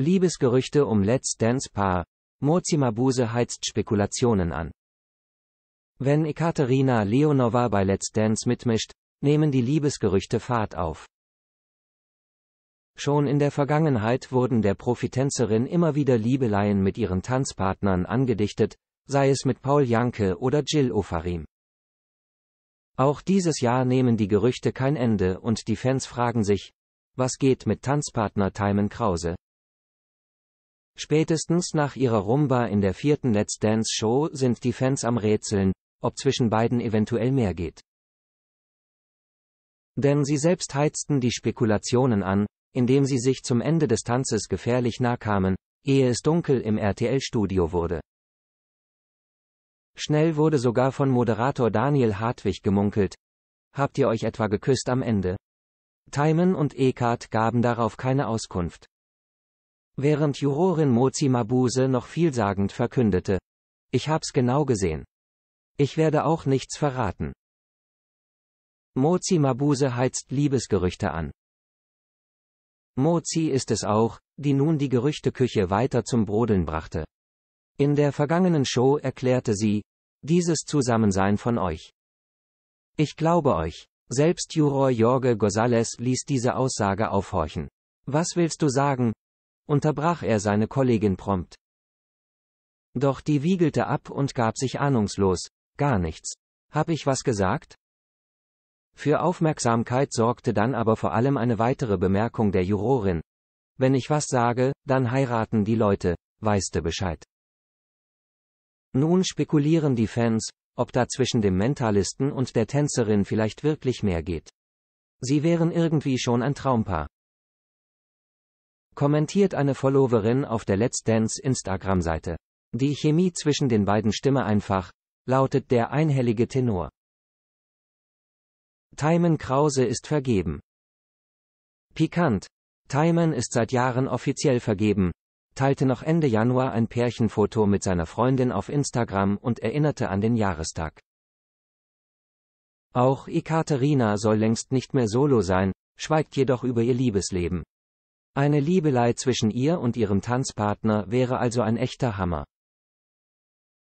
Liebesgerüchte um Let's Dance-Paar. Murzi Mabuse heizt Spekulationen an. Wenn Ekaterina Leonova bei Let's Dance mitmischt, nehmen die Liebesgerüchte Fahrt auf. Schon in der Vergangenheit wurden der Profitänzerin immer wieder Liebeleien mit ihren Tanzpartnern angedichtet, sei es mit Paul Janke oder Jill Ofarim. Auch dieses Jahr nehmen die Gerüchte kein Ende und die Fans fragen sich, was geht mit Tanzpartner Timon Krause? Spätestens nach ihrer Rumba in der vierten Let's Dance Show sind die Fans am Rätseln, ob zwischen beiden eventuell mehr geht. Denn sie selbst heizten die Spekulationen an, indem sie sich zum Ende des Tanzes gefährlich nahe kamen, ehe es dunkel im RTL-Studio wurde. Schnell wurde sogar von Moderator Daniel Hartwig gemunkelt. Habt ihr euch etwa geküsst am Ende? Timon und Eckart gaben darauf keine Auskunft während Jurorin Mozi Mabuse noch vielsagend verkündete. Ich hab's genau gesehen. Ich werde auch nichts verraten. Mozi Mabuse heizt Liebesgerüchte an. Mozi ist es auch, die nun die Gerüchteküche weiter zum Brodeln brachte. In der vergangenen Show erklärte sie, dieses Zusammensein von euch. Ich glaube euch. Selbst Juror Jorge González ließ diese Aussage aufhorchen. Was willst du sagen, unterbrach er seine Kollegin prompt. Doch die wiegelte ab und gab sich ahnungslos. Gar nichts. Hab ich was gesagt? Für Aufmerksamkeit sorgte dann aber vor allem eine weitere Bemerkung der Jurorin. Wenn ich was sage, dann heiraten die Leute, weißte Bescheid. Nun spekulieren die Fans, ob da zwischen dem Mentalisten und der Tänzerin vielleicht wirklich mehr geht. Sie wären irgendwie schon ein Traumpaar kommentiert eine Followerin auf der Let's Dance Instagram-Seite. Die Chemie zwischen den beiden stimme einfach, lautet der einhellige Tenor. Timon Krause ist vergeben. Pikant. Timon ist seit Jahren offiziell vergeben, teilte noch Ende Januar ein Pärchenfoto mit seiner Freundin auf Instagram und erinnerte an den Jahrestag. Auch Ekaterina soll längst nicht mehr solo sein, schweigt jedoch über ihr Liebesleben. Eine Liebelei zwischen ihr und ihrem Tanzpartner wäre also ein echter Hammer.